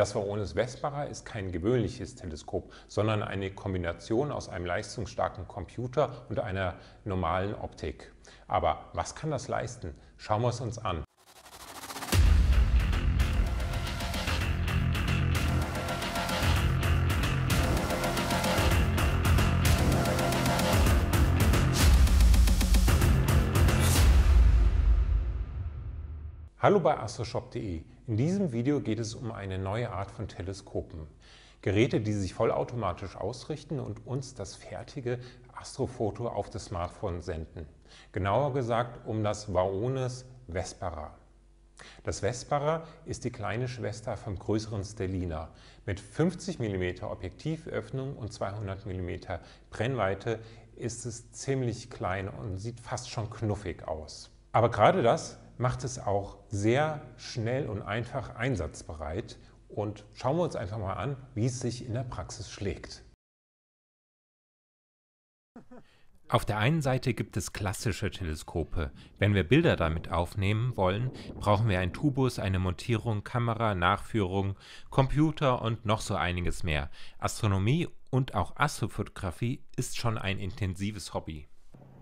Das Varonis Vespera ist kein gewöhnliches Teleskop, sondern eine Kombination aus einem leistungsstarken Computer und einer normalen Optik. Aber was kann das leisten? Schauen wir es uns an. Hallo bei astroshop.de. In diesem Video geht es um eine neue Art von Teleskopen. Geräte, die sich vollautomatisch ausrichten und uns das fertige Astrofoto auf das Smartphone senden. Genauer gesagt um das Vaones Vespera. Das Vespera ist die kleine Schwester vom größeren Stellina. Mit 50 mm Objektivöffnung und 200 mm Brennweite ist es ziemlich klein und sieht fast schon knuffig aus. Aber gerade das macht es auch sehr schnell und einfach einsatzbereit und schauen wir uns einfach mal an, wie es sich in der Praxis schlägt. Auf der einen Seite gibt es klassische Teleskope. Wenn wir Bilder damit aufnehmen wollen, brauchen wir einen Tubus, eine Montierung, Kamera, Nachführung, Computer und noch so einiges mehr. Astronomie und auch Astrofotografie ist schon ein intensives Hobby.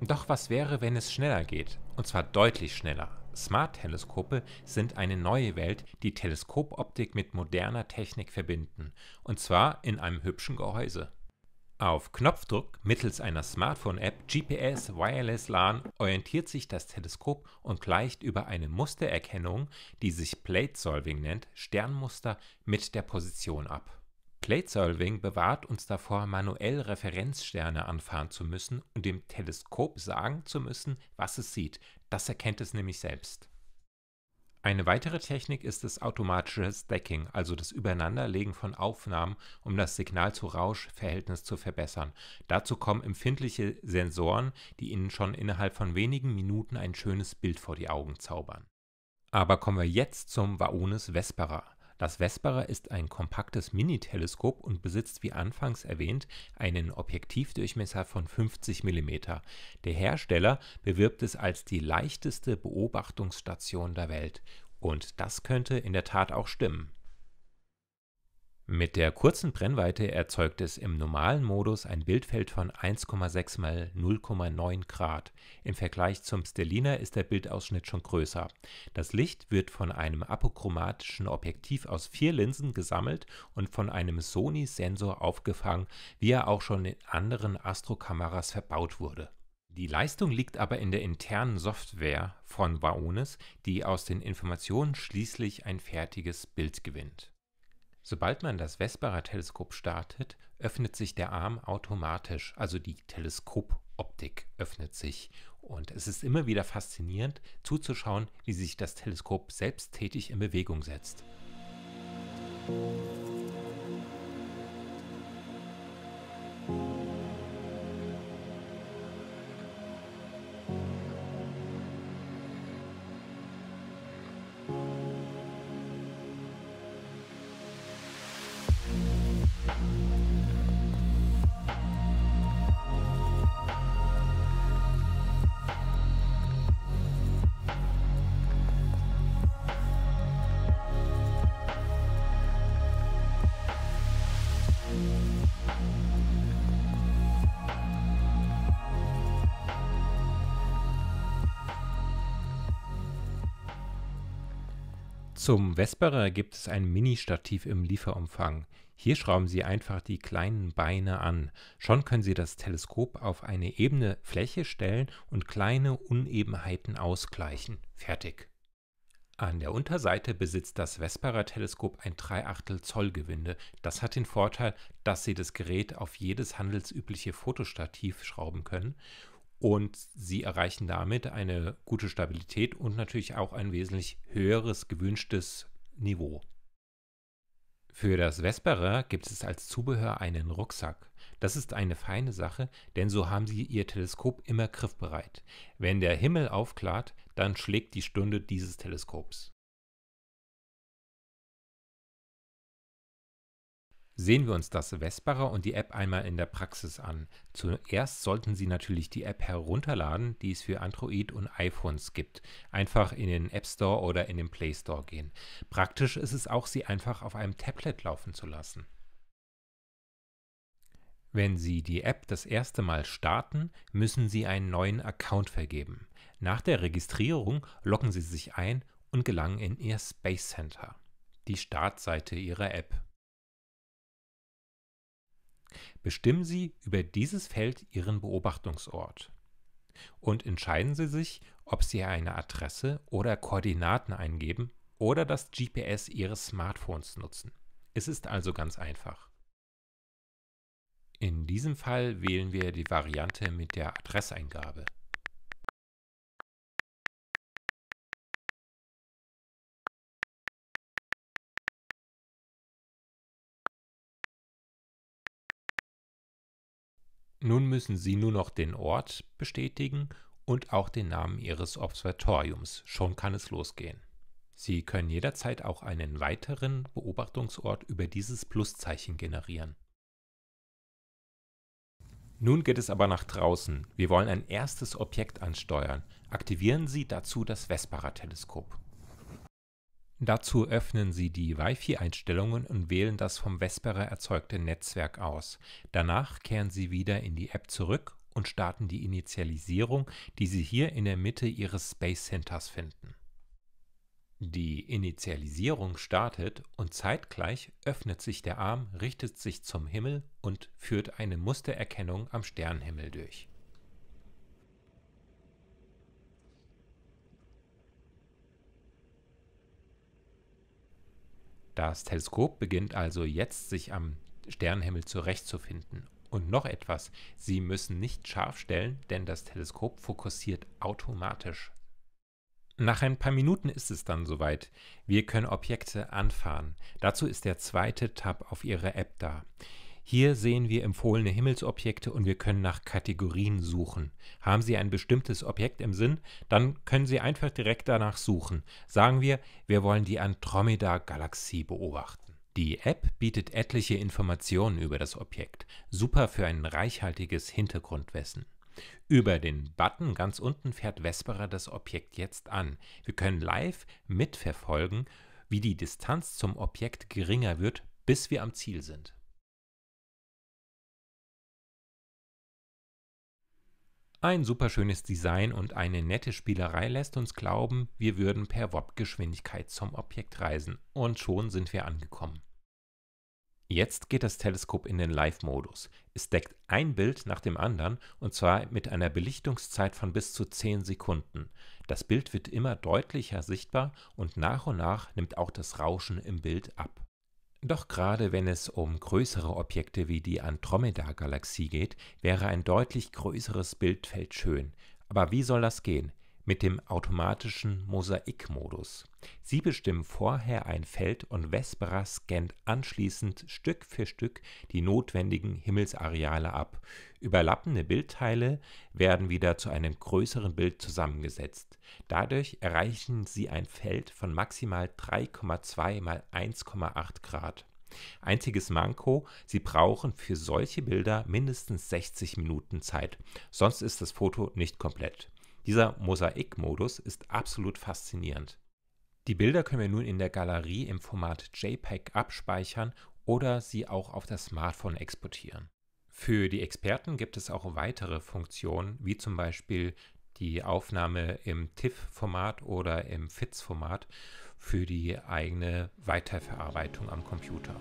Doch was wäre, wenn es schneller geht? Und zwar deutlich schneller. Smart-Teleskope sind eine neue Welt, die Teleskopoptik mit moderner Technik verbinden, und zwar in einem hübschen Gehäuse. Auf Knopfdruck mittels einer Smartphone-App, GPS, Wireless LAN orientiert sich das Teleskop und gleicht über eine Mustererkennung, die sich Plate Solving nennt, Sternmuster mit der Position ab. Plate Solving bewahrt uns davor, manuell Referenzsterne anfahren zu müssen und dem Teleskop sagen zu müssen, was es sieht. Das erkennt es nämlich selbst. Eine weitere Technik ist das automatische Stacking, also das Übereinanderlegen von Aufnahmen, um das Signal-zu-Rausch-Verhältnis zu verbessern. Dazu kommen empfindliche Sensoren, die Ihnen schon innerhalb von wenigen Minuten ein schönes Bild vor die Augen zaubern. Aber kommen wir jetzt zum Vaonis Vespera. Das Vesperer ist ein kompaktes Miniteleskop und besitzt wie anfangs erwähnt einen Objektivdurchmesser von 50 mm. Der Hersteller bewirbt es als die leichteste Beobachtungsstation der Welt. Und das könnte in der Tat auch stimmen. Mit der kurzen Brennweite erzeugt es im normalen Modus ein Bildfeld von 1,6 mal 0,9 Grad. Im Vergleich zum Stelliner ist der Bildausschnitt schon größer. Das Licht wird von einem apochromatischen Objektiv aus vier Linsen gesammelt und von einem Sony-Sensor aufgefangen, wie er auch schon in anderen Astro-Kameras verbaut wurde. Die Leistung liegt aber in der internen Software von Vaones, die aus den Informationen schließlich ein fertiges Bild gewinnt. Sobald man das Vespera-Teleskop startet, öffnet sich der Arm automatisch, also die Teleskopoptik öffnet sich. Und es ist immer wieder faszinierend zuzuschauen, wie sich das Teleskop selbsttätig in Bewegung setzt. Musik Zum Vesperer gibt es ein Mini-Stativ im Lieferumfang. Hier schrauben Sie einfach die kleinen Beine an. Schon können Sie das Teleskop auf eine ebene Fläche stellen und kleine Unebenheiten ausgleichen. Fertig. An der Unterseite besitzt das Vesperer-Teleskop ein 3,8 Zoll Gewinde. Das hat den Vorteil, dass Sie das Gerät auf jedes handelsübliche Fotostativ schrauben können und sie erreichen damit eine gute Stabilität und natürlich auch ein wesentlich höheres gewünschtes Niveau. Für das Vesperer gibt es als Zubehör einen Rucksack. Das ist eine feine Sache, denn so haben sie ihr Teleskop immer griffbereit. Wenn der Himmel aufklart, dann schlägt die Stunde dieses Teleskops. Sehen wir uns das Vesperer und die App einmal in der Praxis an. Zuerst sollten Sie natürlich die App herunterladen, die es für Android und iPhones gibt. Einfach in den App Store oder in den Play Store gehen. Praktisch ist es auch, sie einfach auf einem Tablet laufen zu lassen. Wenn Sie die App das erste Mal starten, müssen Sie einen neuen Account vergeben. Nach der Registrierung locken Sie sich ein und gelangen in Ihr Space Center, die Startseite Ihrer App. Bestimmen Sie über dieses Feld Ihren Beobachtungsort und entscheiden Sie sich, ob Sie eine Adresse oder Koordinaten eingeben oder das GPS Ihres Smartphones nutzen. Es ist also ganz einfach. In diesem Fall wählen wir die Variante mit der Adresseingabe. Nun müssen Sie nur noch den Ort bestätigen und auch den Namen Ihres Observatoriums. Schon kann es losgehen. Sie können jederzeit auch einen weiteren Beobachtungsort über dieses Pluszeichen generieren. Nun geht es aber nach draußen. Wir wollen ein erstes Objekt ansteuern. Aktivieren Sie dazu das Vespera-Teleskop. Dazu öffnen Sie die Wi-Fi-Einstellungen und wählen das vom Vesperer erzeugte Netzwerk aus. Danach kehren Sie wieder in die App zurück und starten die Initialisierung, die Sie hier in der Mitte Ihres Space Centers finden. Die Initialisierung startet und zeitgleich öffnet sich der Arm, richtet sich zum Himmel und führt eine Mustererkennung am Sternenhimmel durch. Das Teleskop beginnt also jetzt, sich am Sternenhimmel zurechtzufinden. Und noch etwas, Sie müssen nicht scharf stellen, denn das Teleskop fokussiert automatisch. Nach ein paar Minuten ist es dann soweit. Wir können Objekte anfahren. Dazu ist der zweite Tab auf Ihrer App da. Hier sehen wir empfohlene Himmelsobjekte und wir können nach Kategorien suchen. Haben Sie ein bestimmtes Objekt im Sinn, dann können Sie einfach direkt danach suchen. Sagen wir, wir wollen die Andromeda-Galaxie beobachten. Die App bietet etliche Informationen über das Objekt, super für ein reichhaltiges Hintergrundwissen. Über den Button ganz unten fährt Vesperer das Objekt jetzt an. Wir können live mitverfolgen, wie die Distanz zum Objekt geringer wird, bis wir am Ziel sind. Ein superschönes Design und eine nette Spielerei lässt uns glauben, wir würden per Wop-Geschwindigkeit zum Objekt reisen und schon sind wir angekommen. Jetzt geht das Teleskop in den Live-Modus. Es deckt ein Bild nach dem anderen und zwar mit einer Belichtungszeit von bis zu 10 Sekunden. Das Bild wird immer deutlicher sichtbar und nach und nach nimmt auch das Rauschen im Bild ab. Doch gerade wenn es um größere Objekte wie die Andromeda-Galaxie geht, wäre ein deutlich größeres Bildfeld schön. Aber wie soll das gehen? mit dem automatischen Mosaikmodus. Sie bestimmen vorher ein Feld und Vespera scannt anschließend Stück für Stück die notwendigen Himmelsareale ab. Überlappende Bildteile werden wieder zu einem größeren Bild zusammengesetzt. Dadurch erreichen sie ein Feld von maximal 3,2 mal 1,8 Grad. Einziges Manko, Sie brauchen für solche Bilder mindestens 60 Minuten Zeit, sonst ist das Foto nicht komplett. Dieser Mosaikmodus ist absolut faszinierend. Die Bilder können wir nun in der Galerie im Format JPEG abspeichern oder sie auch auf das Smartphone exportieren. Für die Experten gibt es auch weitere Funktionen, wie zum Beispiel die Aufnahme im TIFF-Format oder im FITS-Format für die eigene Weiterverarbeitung am Computer.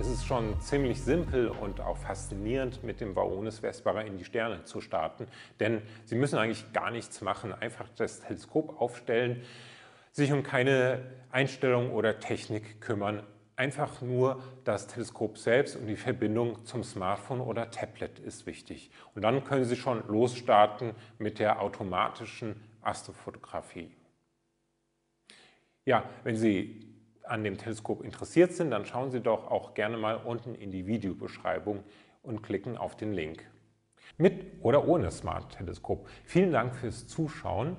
Es ist schon ziemlich simpel und auch faszinierend, mit dem Vaonis Vespera in die Sterne zu starten, denn Sie müssen eigentlich gar nichts machen, einfach das Teleskop aufstellen, sich um keine Einstellung oder Technik kümmern, einfach nur das Teleskop selbst und die Verbindung zum Smartphone oder Tablet ist wichtig. Und dann können Sie schon losstarten mit der automatischen Astrofotografie. Ja, wenn Sie an dem Teleskop interessiert sind, dann schauen Sie doch auch gerne mal unten in die Videobeschreibung und klicken auf den Link. Mit oder ohne Smart Teleskop. Vielen Dank fürs Zuschauen,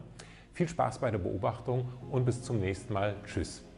viel Spaß bei der Beobachtung und bis zum nächsten Mal. Tschüss.